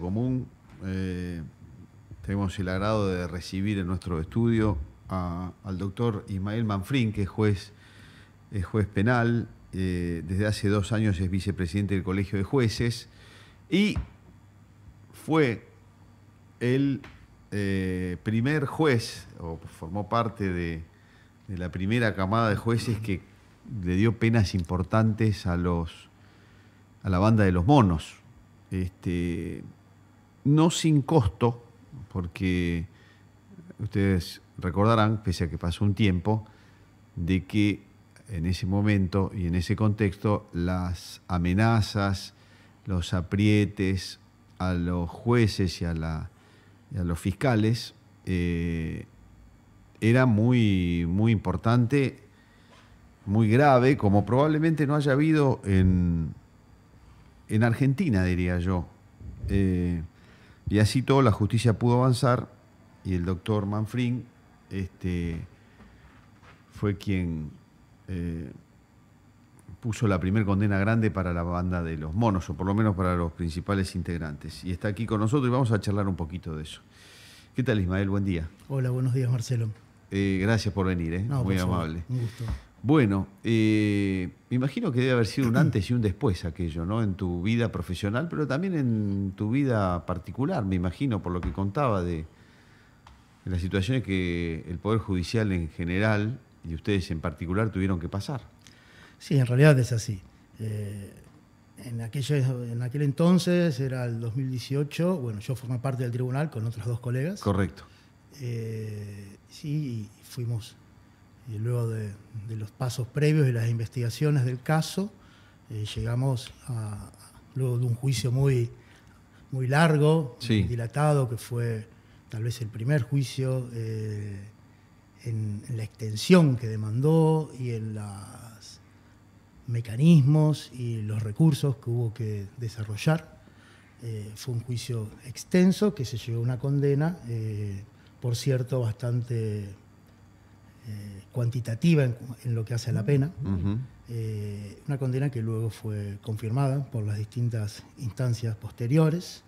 común. Eh, tenemos el agrado de recibir en nuestro estudio al doctor Ismael Manfrín, que es juez, juez penal. Eh, desde hace dos años es vicepresidente del Colegio de Jueces y fue el eh, primer juez, o formó parte de, de la primera camada de jueces que le dio penas importantes a los a la banda de los monos, este, no sin costo, porque ustedes recordarán, pese a que pasó un tiempo, de que en ese momento y en ese contexto las amenazas, los aprietes a los jueces y a, los fiscales eh, era muy, muy importante, muy grave, como probablemente no haya habido en, en Argentina, diría yo. Eh, y así todo, la justicia pudo avanzar y el doctor Manfrín este, fue quien eh, puso la primera condena grande para la banda de los monos, o por lo menos para los principales integrantes. Y está aquí con nosotros y vamos a charlar un poquito de eso. ¿Qué tal, Ismael? Buen día. Hola, buenos días, Marcelo. Eh, gracias por venir, muy amable. Un gusto. Bueno, eh, me imagino que debe haber sido un antes y un después aquello, ¿no? En tu vida profesional, pero también en tu vida particular, me imagino, por lo que contaba de, las situaciones que el Poder Judicial en general y ustedes en particular tuvieron que pasar. Sí, en realidad es así. Eh, en, en aquel entonces, era el 2018, bueno, yo formé parte del tribunal con otros dos colegas. Correcto. Eh, sí, fuimos y luego de, los pasos previos y las investigaciones del caso, eh, llegamos a, luego de un juicio muy, muy largo, dilatado, que fue tal vez el primer juicio eh, en, la extensión que demandó y en los mecanismos y los recursos que hubo que desarrollar. Eh, fue un juicio extenso que se llevó a una condena, por cierto, bastante eh, cuantitativa en, lo que hace a la pena. Eh, una condena que luego fue confirmada por las distintas instancias posteriores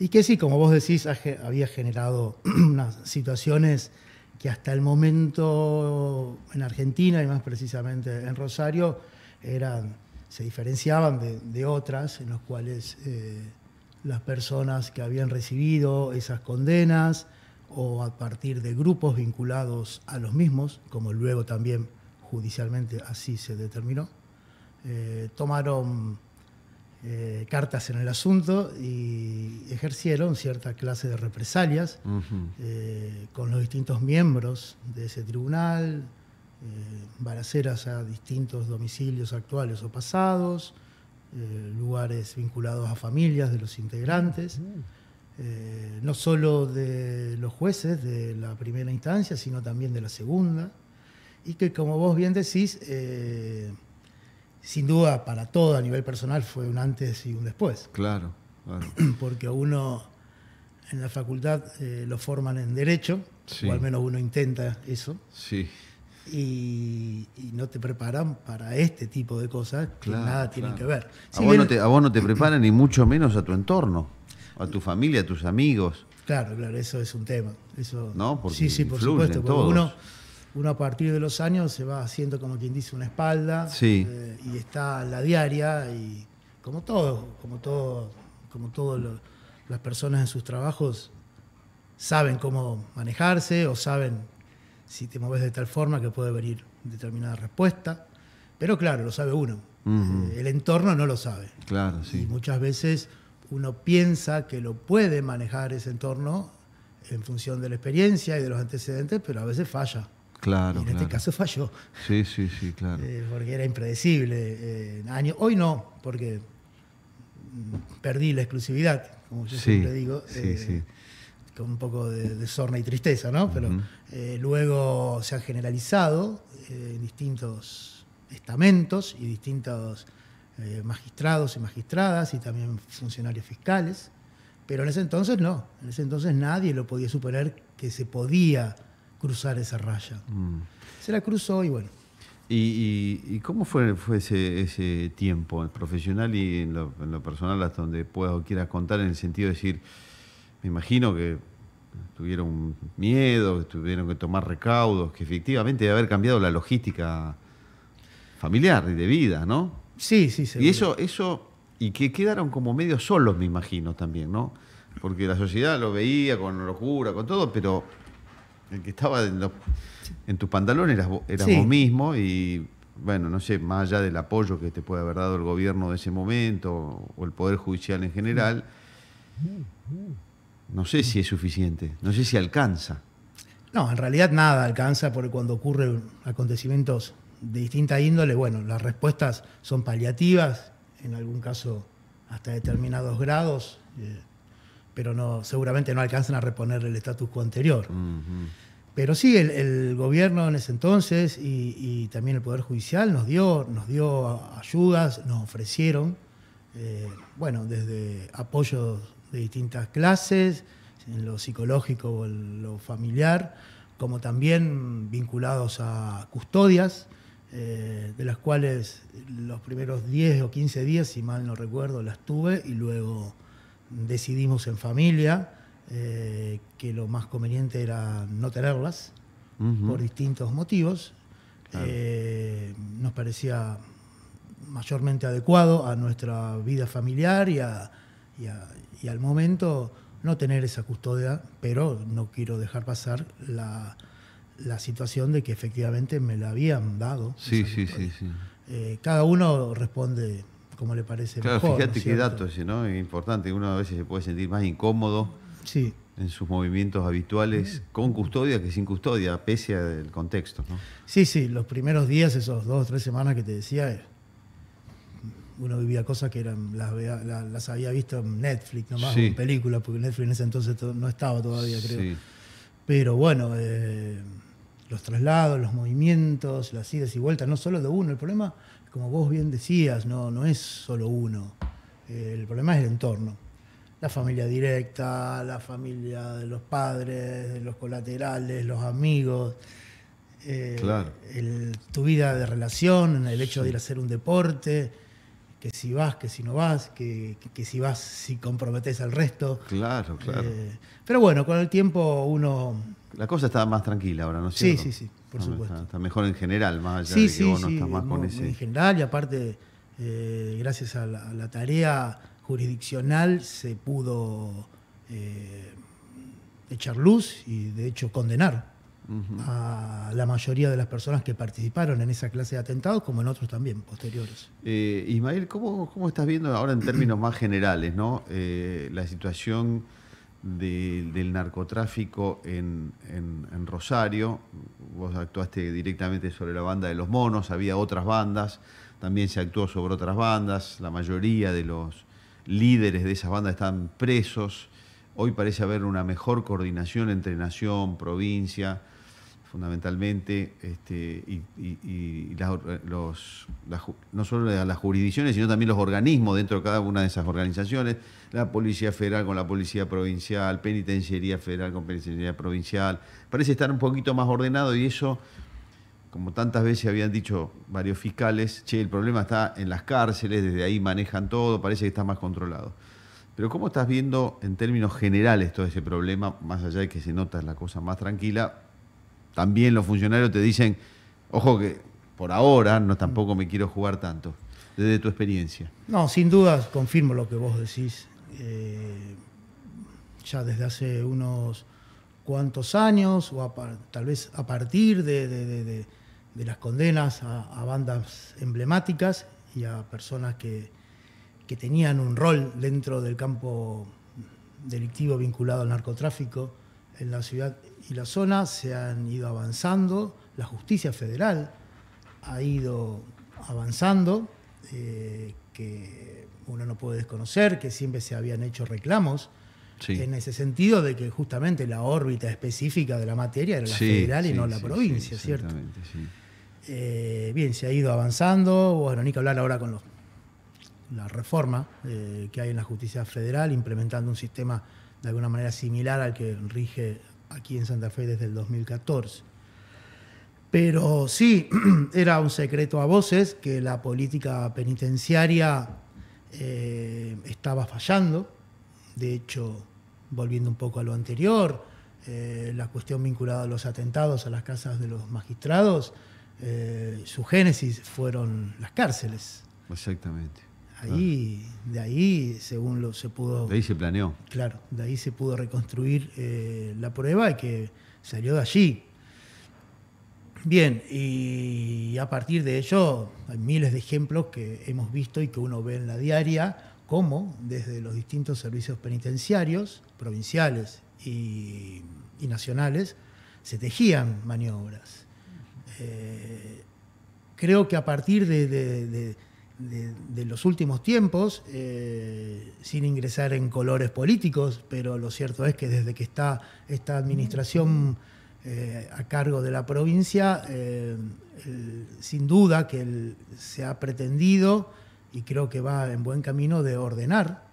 y que sí, como vos decís, había generado unas situaciones que hasta el momento en Argentina y más precisamente en Rosario eran, se diferenciaban de, otras en las cuales eh, las personas que habían recibido esas condenas, o a partir de grupos vinculados a los mismos, como luego también judicialmente así se determinó, eh, tomaron eh, cartas en el asunto y ejercieron cierta clase de represalias eh, con los distintos miembros de ese tribunal, baraceras a distintos domicilios actuales o pasados, lugares vinculados a familias de los integrantes. Eh, no solo de los jueces de la primera instancia, sino también de la segunda, y que como vos bien decís, eh, sin duda para todo a nivel personal fue un antes y un después. Claro, claro. Porque uno en la facultad eh, lo forman en derecho, o al menos uno intenta eso. Sí. Y, no te preparan para este tipo de cosas que nada tienen que ver. a, vos no te, a vos no te preparan ni mucho menos a tu entorno a tu familia, a tus amigos. Claro, claro, eso es un tema. Eso, ¿No? Porque sí, sí, por supuesto. Porque uno, uno a partir de los años se va haciendo como quien dice una espalda sí. Eh, y está la diaria y como todo, como todo, como todas las personas en sus trabajos saben cómo manejarse o saben si te mueves de tal forma que puede venir determinada respuesta. Pero claro, lo sabe uno. Eh, el entorno no lo sabe. Claro, sí. Y muchas veces uno piensa que lo puede manejar ese entorno en función de la experiencia y de los antecedentes, pero a veces falla. Claro. en este caso falló. Sí, sí, sí, claro. Eh, porque era impredecible. Eh, año, hoy no, porque perdí la exclusividad, como yo siempre digo. Eh, con un poco de, sorna y tristeza, ¿no? Pero luego se ha generalizado en distintos estamentos y distintos eh, magistrados y magistradas y también funcionarios fiscales, pero en ese entonces no, en ese entonces nadie lo podía suponer que se podía cruzar esa raya. Mm. Se la cruzó y bueno. ¿Y, cómo fue, ese, tiempo, profesional y en lo, personal, hasta donde puedas o quieras contar, en el sentido de decir, me imagino que tuvieron miedo, que tuvieron que tomar recaudos, que efectivamente debe haber cambiado la logística familiar y de vida, ¿no? Sí, sí, sí. Y eso, eso, y que quedaron como medio solos, me imagino, también, ¿no? Porque la sociedad lo veía con locura, con todo, pero el que estaba en, en tus pantalones eras, vos mismo y, bueno, no sé, más allá del apoyo que te puede haber dado el gobierno de ese momento o el Poder Judicial en general, no sé si es suficiente, no sé si alcanza. No, en realidad nada alcanza porque cuando ocurren acontecimientos de distinta índole, bueno, las respuestas son paliativas, en algún caso hasta determinados grados, eh, pero no, seguramente no alcanzan a reponer el estatus quo anterior. Pero sí, el, gobierno en ese entonces y, también el Poder Judicial nos dio, nos dio ayudas, nos ofrecieron, eh, bueno, desde apoyos de distintas clases, en lo psicológico o en lo familiar, como también vinculados a custodias, eh, de las cuales los primeros 10 o 15 días, si mal no recuerdo, las tuve y luego decidimos en familia eh, que lo más conveniente era no tenerlas por distintos motivos. Eh, nos parecía mayormente adecuado a nuestra vida familiar y al momento no tener esa custodia, pero no quiero dejar pasar la, la situación de que efectivamente me la habían dado. Sí, sí, sí, eh, cada uno responde como le parece claro, Fíjate qué dato ese, ¿no? Es importante. Uno a veces se puede sentir más incómodo sí. en sus movimientos habituales con custodia que sin custodia, pese al contexto, ¿no? Sí, sí. Los primeros días, esos dos o tres semanas que te decía, eh, uno vivía cosas que eran las, las había visto en Netflix nomás, en películas, porque Netflix en ese entonces no estaba todavía, creo. Pero bueno... Eh, los traslados, los movimientos, las idas y vueltas, no solo de uno. El problema, como vos bien decías, no, no es solo uno. Eh, el problema es el entorno. La familia directa, la familia de los padres, de los colaterales, los amigos. Eh, claro. tu vida de relación, el hecho de ir a hacer un deporte, que si vas, que si no vas, que, si vas, si comprometes al resto. Claro, claro. Eh, pero bueno, con el tiempo uno la cosa está más tranquila ahora, ¿no es cierto? Sí, sí, sí, por supuesto. Está, mejor en general, más allá de que vos no estás más con ese. En general, y aparte, eh, gracias a la, tarea jurisdiccional se pudo eh, echar luz y, de hecho, condenar a la mayoría de las personas que participaron en esa clase de atentados, como en otros también posteriores. Eh, Ismael, ¿cómo, estás viendo ahora en términos más generales ¿no? la situación? del narcotráfico en, en, Rosario. Vos actuaste directamente sobre la banda de los monos, había otras bandas, también se actuó sobre otras bandas, la mayoría de los líderes de esas bandas están presos. Hoy parece haber una mejor coordinación entre nación, provincia, fundamentalmente, este, y, no solo las jurisdicciones, sino también los organismos dentro de cada una de esas organizaciones, la Policía Federal con la Policía Provincial, Penitenciaría Federal con Penitenciaría Provincial, parece estar un poquito más ordenado y eso, como tantas veces habían dicho varios fiscales, che, el problema está en las cárceles, desde ahí manejan todo, parece que está más controlado. Pero ¿cómo estás viendo en términos generales todo ese problema, más allá de que se nota la cosa más tranquila, también los funcionarios te dicen, ojo que por ahora no tampoco me quiero jugar tanto, desde tu experiencia. No, sin duda confirmo lo que vos decís. Eh, ya desde hace unos cuantos años, o tal vez a partir de, las condenas a, bandas emblemáticas y a personas que tenían un rol dentro del campo delictivo vinculado al narcotráfico, en la ciudad y la zona se han ido avanzando, la justicia federal ha ido avanzando, eh, que uno no puede desconocer, que siempre se habían hecho reclamos. En ese sentido de que justamente la órbita específica de la materia era la federal y no la provincia, ¿cierto? Eh, bien, se ha ido avanzando, bueno, ni que hablar ahora con los, la reforma eh, que hay en la justicia federal, implementando un sistema de alguna manera similar al que rige aquí en Santa Fe desde el 2014. Pero sí, era un secreto a voces que la política penitenciaria eh, estaba fallando. De hecho, volviendo un poco a lo anterior, eh, la cuestión vinculada a los atentados a las casas de los magistrados, eh, su génesis fueron las cárceles. Exactamente. Ahí, De ahí, según lo se pudo... De ahí se planeó. Claro, de ahí se pudo reconstruir eh, la prueba y que salió de allí. Bien, y a partir de ello hay miles de ejemplos que hemos visto y que uno ve en la diaria, cómo desde los distintos servicios penitenciarios, provinciales y, nacionales, se tejían maniobras. Eh, creo que a partir de de, los últimos tiempos, eh, sin ingresar en colores políticos, pero lo cierto es que desde que está esta administración eh, a cargo de la provincia, eh, sin duda que se ha pretendido, y creo que va en buen camino, de ordenar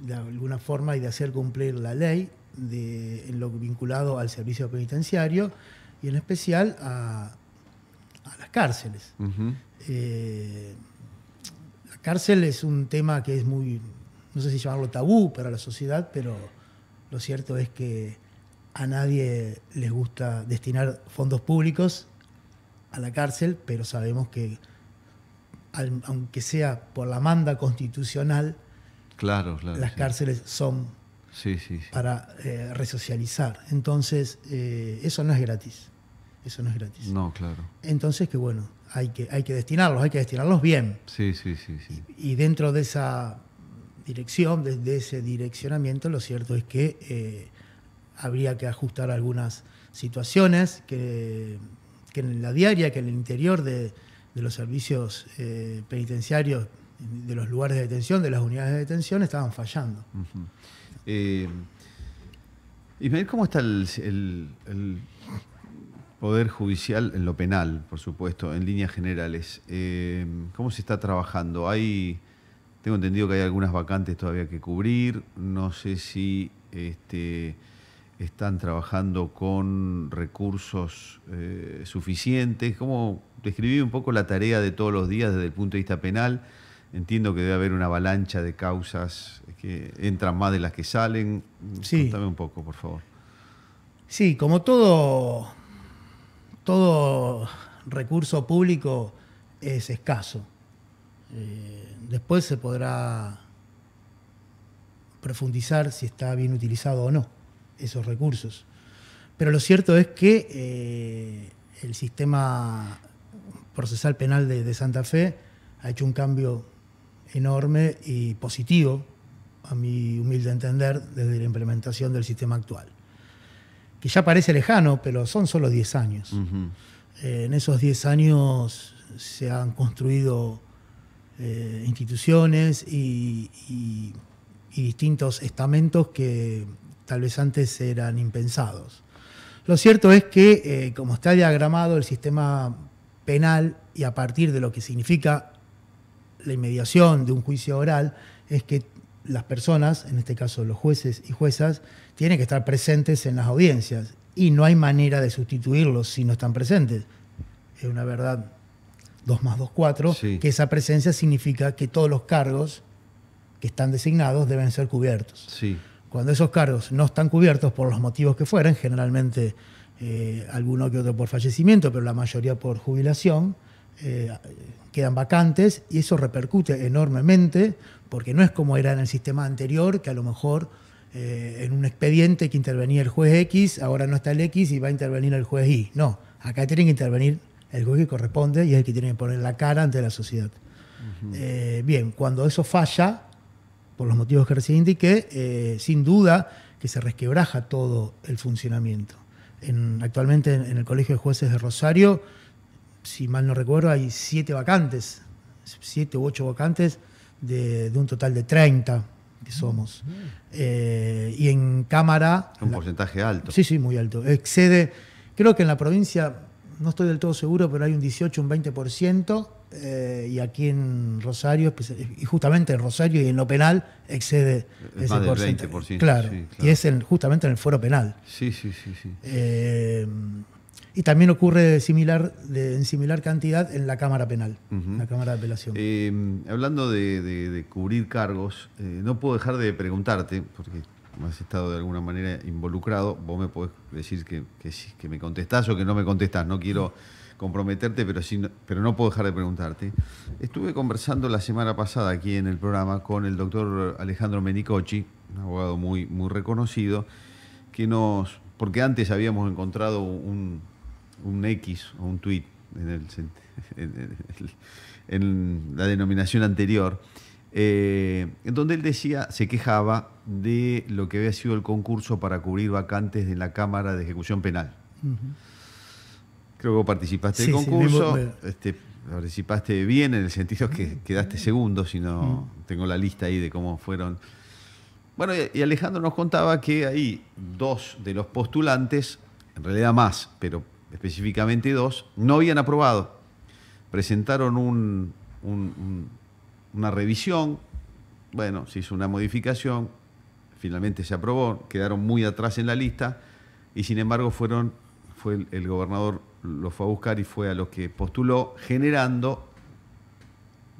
de alguna forma y de hacer cumplir la ley de, en lo vinculado al servicio penitenciario y en especial a, las cárceles cárcel es un tema que es muy, no sé si llamarlo tabú para la sociedad, pero lo cierto es que a nadie les gusta destinar fondos públicos a la cárcel, pero sabemos que, aunque sea por la manda constitucional, claro, las cárceles son para eh, resocializar. Entonces, eh, eso no es gratis eso no es gratis. No, claro. Entonces que bueno, hay que, hay que destinarlos, hay que destinarlos bien. Sí, sí, sí. sí. Y, dentro de esa dirección, de, ese direccionamiento, lo cierto es que eh, habría que ajustar algunas situaciones que, en la diaria, que en el interior de, los servicios eh, penitenciarios, de los lugares de detención, de las unidades de detención, estaban fallando. Y eh, ¿cómo está el Poder Judicial en lo penal, por supuesto, en líneas generales. Eh, ¿Cómo se está trabajando? Hay, tengo entendido que hay algunas vacantes todavía que cubrir. No sé si este, están trabajando con recursos eh, suficientes. ¿Cómo describí un poco la tarea de todos los días desde el punto de vista penal? Entiendo que debe haber una avalancha de causas que entran más de las que salen. Sí. Contame un poco, por favor. Sí, como todo todo recurso público es escaso. Eh, después se podrá profundizar si está bien utilizado o no esos recursos. Pero lo cierto es que eh, el sistema procesal penal de, Santa Fe ha hecho un cambio enorme y positivo, a mi humilde entender, desde la implementación del sistema actual que ya parece lejano, pero son solo 10 años. Eh, en esos 10 años se han construido eh, instituciones y, distintos estamentos que tal vez antes eran impensados. Lo cierto es que, eh, como está diagramado el sistema penal y a partir de lo que significa la inmediación de un juicio oral, es que las personas, en este caso los jueces y juezas, tienen que estar presentes en las audiencias y no hay manera de sustituirlos si no están presentes. Es una verdad 2 más 2, 4, que esa presencia significa que todos los cargos que están designados deben ser cubiertos. Cuando esos cargos no están cubiertos por los motivos que fueran, generalmente eh, alguno que otro por fallecimiento, pero la mayoría por jubilación, eh, quedan vacantes y eso repercute enormemente porque no es como era en el sistema anterior, que a lo mejor eh, en un expediente que intervenía el juez X, ahora no está el X y va a intervenir el juez Y. No, acá tiene que intervenir el juez que corresponde y es el que tiene que poner la cara ante la sociedad. Eh, bien, cuando eso falla, por los motivos que recién indiqué, sin duda que se resquebraja todo el funcionamiento. En, actualmente en el Colegio de Jueces de Rosario, si mal no recuerdo, hay siete vacantes, siete u ocho vacantes de, un total de 30 que somos. Eh, y en Cámara... Un porcentaje alto. Sí, sí, muy alto. Excede, creo que en la provincia, no estoy del todo seguro, pero hay un 18, un 20%, eh, y aquí en Rosario, pues, y justamente en Rosario y en lo penal, excede ese más 20%. Claro, y es en, justamente en el foro penal. Sí, sí, sí. sí. Eh, y también ocurre similar, en similar cantidad en la Cámara Penal, la Cámara de Apelación. Eh, hablando de, cubrir cargos, eh, no puedo dejar de preguntarte, porque has estado de alguna manera involucrado, vos me podés decir que, que, me contestás o que no me contestás, no quiero comprometerte, pero, pero no puedo dejar de preguntarte. Estuve conversando la semana pasada aquí en el programa con el doctor Alejandro Menicochi, un abogado muy, muy reconocido, que nos, porque antes habíamos encontrado un, un X o un tweet en, la denominación anterior, eh, en donde él decía, se quejaba de lo que había sido el concurso para cubrir vacantes de la Cámara de Ejecución Penal. Creo que participaste del concurso, este, participaste bien en el sentido que quedaste segundo, si no tengo la lista ahí de cómo fueron. Bueno, y Alejandro nos contaba que ahí dos de los postulantes, en realidad más, pero específicamente dos, no habían aprobado. Presentaron una revisión, bueno, se hizo una modificación, finalmente se aprobó, quedaron muy atrás en la lista y sin embargo fueron, fue el, gobernador lo fue a buscar y fue a lo que postuló, generando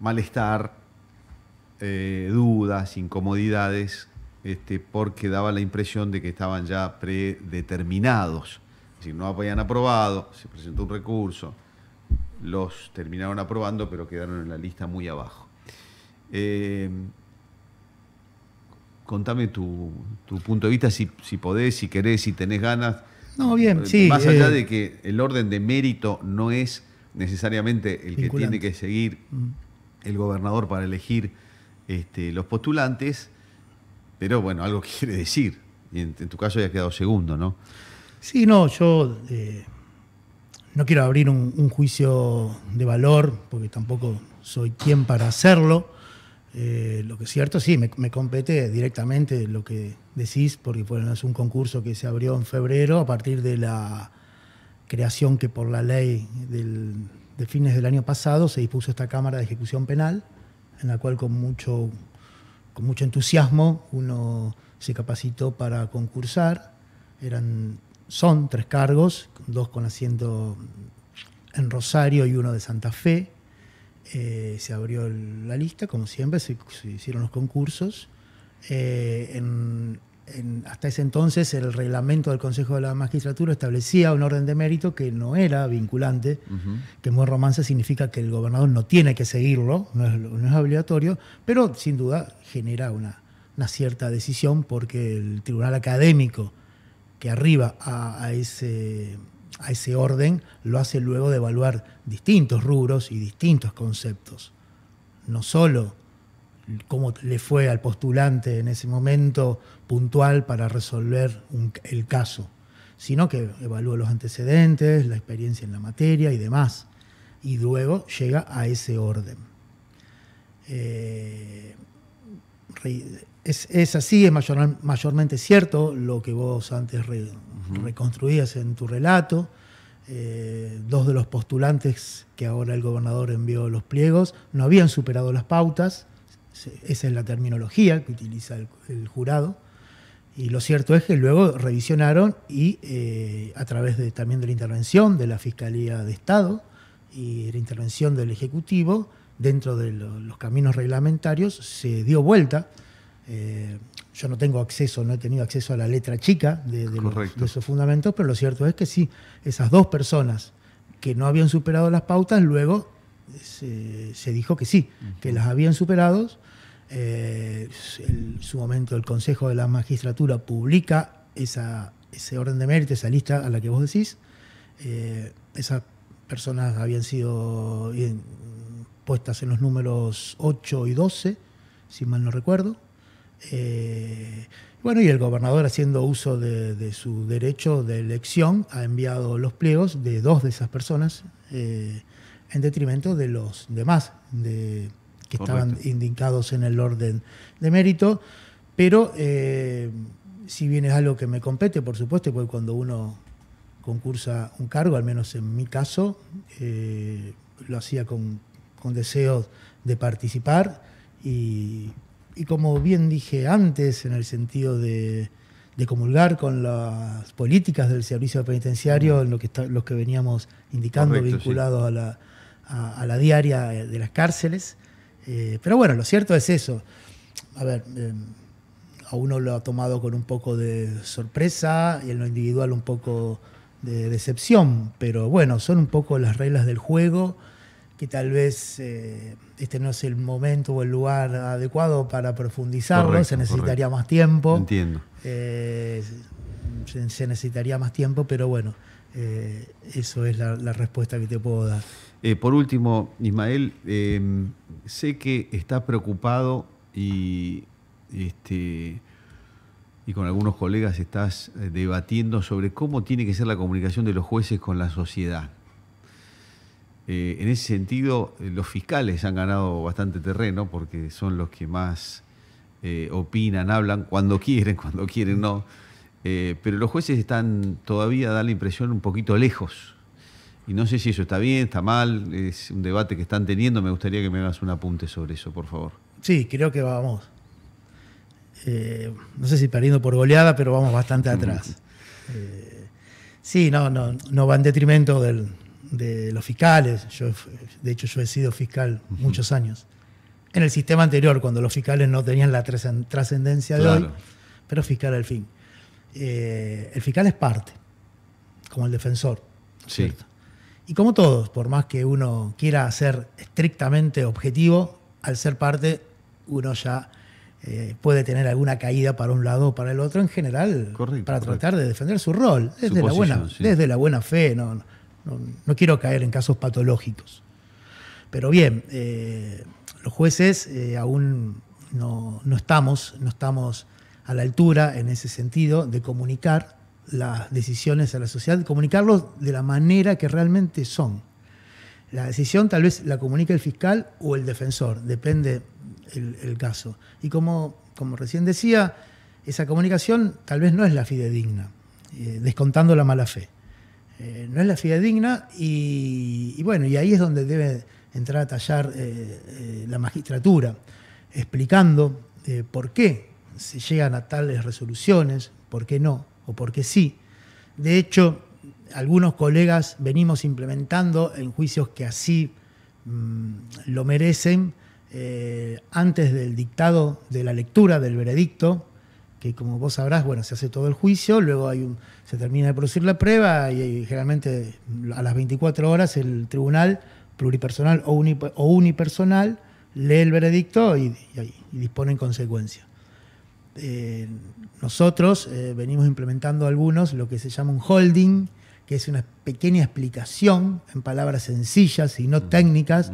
malestar, eh, dudas, incomodidades, este, porque daba la impresión de que estaban ya predeterminados si no habían aprobado, se presentó un recurso, los terminaron aprobando, pero quedaron en la lista muy abajo. Eh, contame tu, punto de vista, si, podés, si querés, si tenés ganas. No, bien, eh, sí. Más allá eh. de que el orden de mérito no es necesariamente el que tiene que seguir mm. el gobernador para elegir este, los postulantes, pero bueno, algo quiere decir. Y en, tu caso ya has quedado segundo, ¿no? Sí, no, yo eh, no quiero abrir un, juicio de valor, porque tampoco soy quien para hacerlo. Eh, lo que es cierto, sí, me, compete directamente lo que decís, porque bueno, es un concurso que se abrió en febrero a partir de la creación que por la ley del, de fines del año pasado se dispuso esta Cámara de Ejecución Penal, en la cual con mucho, con mucho entusiasmo uno se capacitó para concursar. Eran son tres cargos, dos con asiento en Rosario y uno de Santa Fe. Eh, se abrió la lista, como siempre, se, hicieron los concursos. Eh, hasta ese entonces el reglamento del Consejo de la Magistratura establecía un orden de mérito que no era vinculante, que en buen romance significa que el gobernador no tiene que seguirlo, no es, obligatorio, pero sin duda genera una, cierta decisión porque el tribunal académico que arriba a, ese, a ese orden lo hace luego de evaluar distintos rubros y distintos conceptos. No solo cómo le fue al postulante en ese momento puntual para resolver el caso, sino que evalúa los antecedentes, la experiencia en la materia y demás. Y luego llega a ese orden. Eh, es, así, es mayormente cierto lo que vos antes reconstruías en tu relato. Eh, dos de los postulantes que ahora el gobernador envió los pliegos no habían superado las pautas, esa es la terminología que utiliza el, jurado, y lo cierto es que luego revisionaron y eh, a través de, también de la intervención de la Fiscalía de Estado y la intervención del Ejecutivo, dentro de los caminos reglamentarios, se dio vuelta eh, yo no tengo acceso, no he tenido acceso a la letra chica de, esos fundamentos, pero lo cierto es que sí, esas dos personas que no habían superado las pautas, luego se, dijo que sí, que las habían superado. en eh, su momento el Consejo de la Magistratura publica esa, ese orden de mérito, esa lista a la que vos decís. Eh, esas personas habían sido puestas en los números 8 y 12, si mal no recuerdo. Eh, bueno, y el gobernador, haciendo uso de, su derecho de elección, ha enviado los pliegos de dos de esas personas eh, en detrimento de los demás que estaban indicados en el orden de mérito. Pero eh, si bien es algo que me compete, por supuesto, porque cuando uno concursa un cargo, al menos en mi caso, lo hacía con, con de participar y y como bien dije antes, en el sentido de, de comulgar con las políticas del servicio penitenciario, en lo que, los que veníamos indicando vinculados a, la, a, la, diaria de las cárceles. Eh, pero bueno, lo cierto es eso. A ver, eh, a uno lo ha tomado con un poco de sorpresa y en lo individual un poco de decepción, pero bueno, son un poco las reglas del juego que tal vez eh, este no es el momento o el lugar adecuado para profundizarlo, se necesitaría más tiempo. Entiendo. Eh, se, necesitaría más tiempo, pero bueno, eh, eso es la, respuesta que te puedo dar. por último, Ismael, sé que estás preocupado y, este, y con algunos colegas estás debatiendo sobre cómo tiene que ser la comunicación de los jueces con la sociedad. Eh, en ese sentido, eh, los fiscales han ganado bastante terreno porque son los que más eh, opinan, hablan cuando quieren, cuando quieren no. pero los jueces están todavía, da la impresión, un poquito lejos. Y no sé si eso está bien, está mal, es un debate que están teniendo. Me gustaría que me hagas un apunte sobre eso, por favor. Sí, creo que vamos. no sé si perdiendo por goleada, pero vamos bastante atrás. sí, no, no, no va en detrimento del, de los fiscales. Yo, de hecho, yo he sido fiscal muchos años. En el sistema anterior, cuando los fiscales no tenían la trascendencia de hoy, pero fiscal al fin. Eh, el fiscal es parte, como el defensor. ¿cierto? Y como todos, por más que uno quiera ser estrictamente objetivo, al ser parte, uno ya eh, puede tener alguna caída para un lado o para el otro en general, para tratar de defender su rol, desde, la, buena, desde la buena fe, no, no, quiero caer en casos patológicos. Pero bien, eh, los jueces eh, aún no, estamos, no estamos a la altura en ese sentido de comunicar las decisiones a la sociedad, comunicarlos de la manera que realmente son. La decisión tal vez la comunica el fiscal o el defensor, depende el, caso. Y como, como recién decía, esa comunicación tal vez no es la fidedigna, eh, descontando la mala fe. Eh, no es la fidedigna digna y, bueno, y ahí es donde debe entrar a tallar eh, eh, la magistratura, explicando por qué se llegan a tales resoluciones, por qué no o por qué sí. De hecho, algunos colegas venimos implementando en juicios que así mm, lo merecen, antes del dictado de la lectura del veredicto, que como vos sabrás, bueno, se hace todo el juicio, luego hay un, se termina de producir la prueba y, generalmente a las 24 horas el tribunal pluripersonal o, unipersonal lee el veredicto y, dispone en consecuencia. Eh, nosotros eh, venimos implementando algunos lo que se llama un holding, que es una pequeña explicación en palabras sencillas y no técnicas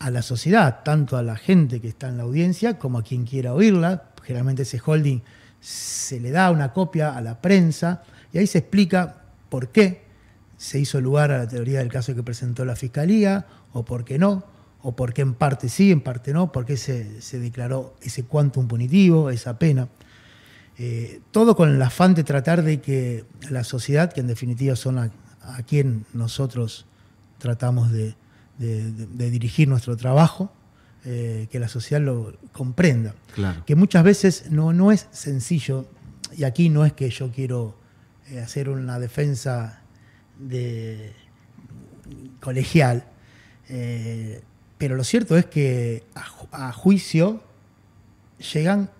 a la sociedad, tanto a la gente que está en la audiencia como a quien quiera oírla. Generalmente ese holding se le da una copia a la prensa y ahí se explica por qué se hizo lugar a la teoría del caso que presentó la Fiscalía, o por qué no, o por qué en parte sí, en parte no, por qué se, declaró ese quantum punitivo, esa pena. Eh, todo con el afán de tratar de que la sociedad, que en definitiva son a quien nosotros tratamos de dirigir nuestro trabajo, eh, que la sociedad lo comprenda. Que muchas veces no, no es sencillo, y aquí no es que yo quiero eh, hacer una defensa colegial, eh, pero lo cierto es que a, juicio llegan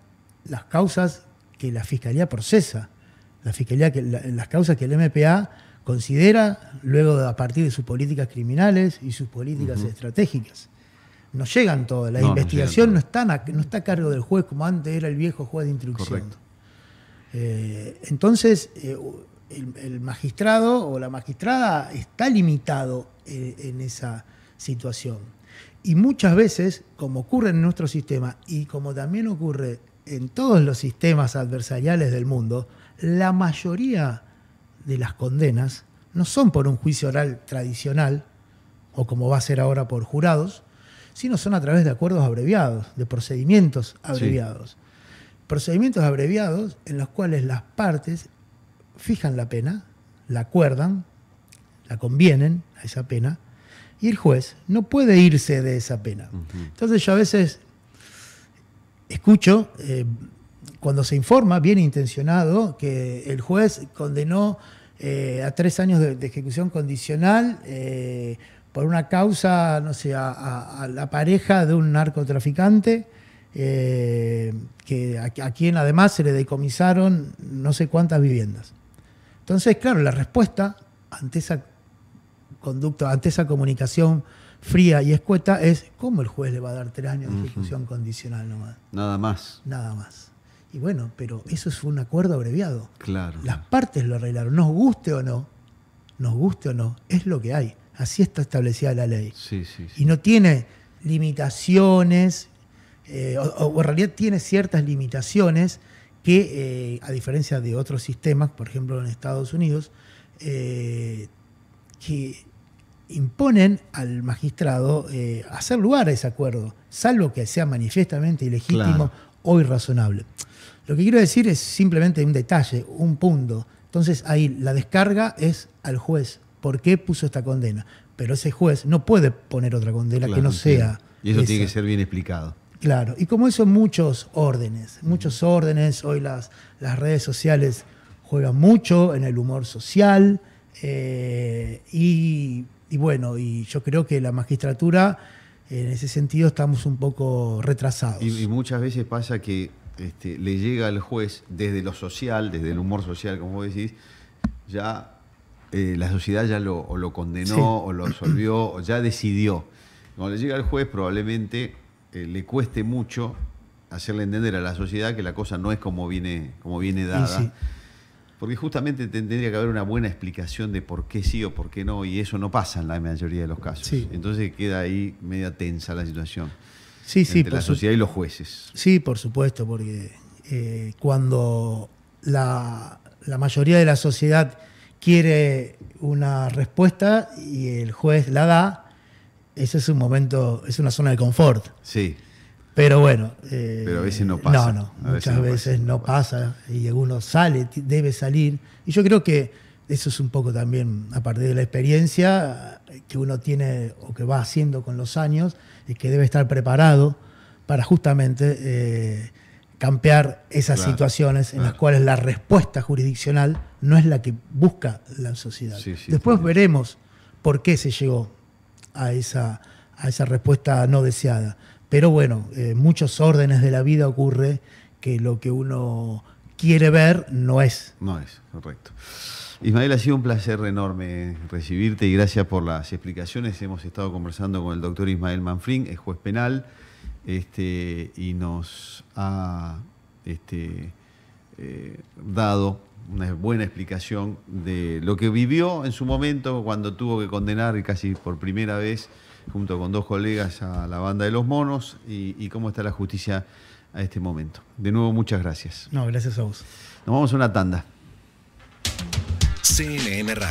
las causas que la Fiscalía procesa, la Fiscalía que, las causas que el MPA considera luego a partir de sus políticas criminales y sus políticas estratégicas no llegan todas. La investigación no, no está a cargo del juez como antes era el viejo juez de instrucción. Eh, entonces, eh, el, magistrado o la magistrada está limitado eh, en, esa situación. Y muchas veces, como ocurre en nuestro sistema y como también ocurre en todos los sistemas adversariales del mundo, la mayoría de las condenas no son por un juicio oral tradicional, o como va a ser ahora por jurados, sino son a través de acuerdos abreviados, de procedimientos abreviados. Procedimientos abreviados en los cuales las partes fijan la pena, la acuerdan, la convienen a esa pena, y el juez no puede irse de esa pena. Entonces yo a veces escucho, eh, cuando se informa, bien intencionado, que el juez condenó eh, a tres años de, ejecución condicional eh, por una causa, no sé, a, la pareja de un narcotraficante, eh, que, a, quien además se le decomisaron no sé cuántas viviendas. Entonces, claro, la respuesta ante esa conducta, ante esa comunicación fría y escueta es, ¿cómo el juez le va a dar tres años de ejecución condicional nomás? Nada más. Nada más. Y bueno, pero eso es un acuerdo abreviado. Claro. Las partes lo arreglaron, nos guste o no, nos guste o no, es lo que hay. Así está establecida la ley. Y no tiene limitaciones, eh, o, en realidad tiene ciertas limitaciones que, eh, a diferencia de otros sistemas, por ejemplo en Estados Unidos, eh, que imponen al magistrado hacer lugar a ese acuerdo, salvo que sea manifiestamente ilegítimo o irrazonable. Lo que quiero decir es simplemente un detalle, un punto. Entonces ahí la descarga es al juez, por qué puso esta condena. Pero ese juez no puede poner otra condena que no sea. Y eso tiene que ser bien explicado. Claro, y como eso muchos órdenes, mm. muchos órdenes, hoy las, las redes sociales juegan mucho en el humor social eh, y, bueno, y yo creo que la magistratura en ese sentido estamos un poco retrasados. Y, muchas veces pasa que este, le llega al juez desde lo social, desde el humor social, como vos decís, ya eh, la sociedad ya lo, condenó o lo absolvió o ya decidió. Cuando le llega al juez probablemente eh, le cueste mucho hacerle entender a la sociedad que la cosa no es como viene, como viene dada. Porque justamente tendría que haber una buena explicación de por qué sí o por qué no, y eso no pasa en la mayoría de los casos. Entonces queda ahí media tensa la situación. Sí, sí. la sociedad y los jueces. Sí, por supuesto, porque eh, cuando la, la, mayoría de la sociedad quiere una respuesta y el juez la da, ese es un momento, es una zona de confort. Sí. Pero bueno. Eh, Pero a veces no pasa. No, no, muchas veces, no, pasa, y uno sale, debe salir. Y yo creo que eso es un poco también, a partir de la experiencia que uno tiene o que va haciendo con los años, y que debe estar preparado para justamente eh, campear esas situaciones en las cuales la respuesta jurisdiccional no es la que busca la sociedad. Después veremos por qué se llegó a esa, a esa respuesta no deseada. Pero bueno, en eh, muchos órdenes de la vida ocurre que lo que uno quiere ver no es. No es, correcto. Ismael, ha sido un placer enorme recibirte y gracias por las explicaciones. Hemos estado conversando con el doctor Ismael Manfrín, es juez penal este, y nos ha este, eh, dado una buena explicación de lo que vivió en su momento cuando tuvo que condenar casi por primera vez junto con dos colegas a la banda de los monos y, cómo está la justicia a este momento. De nuevo, muchas gracias. No, gracias a vos. Nos vamos a una tanda. CNN Radio.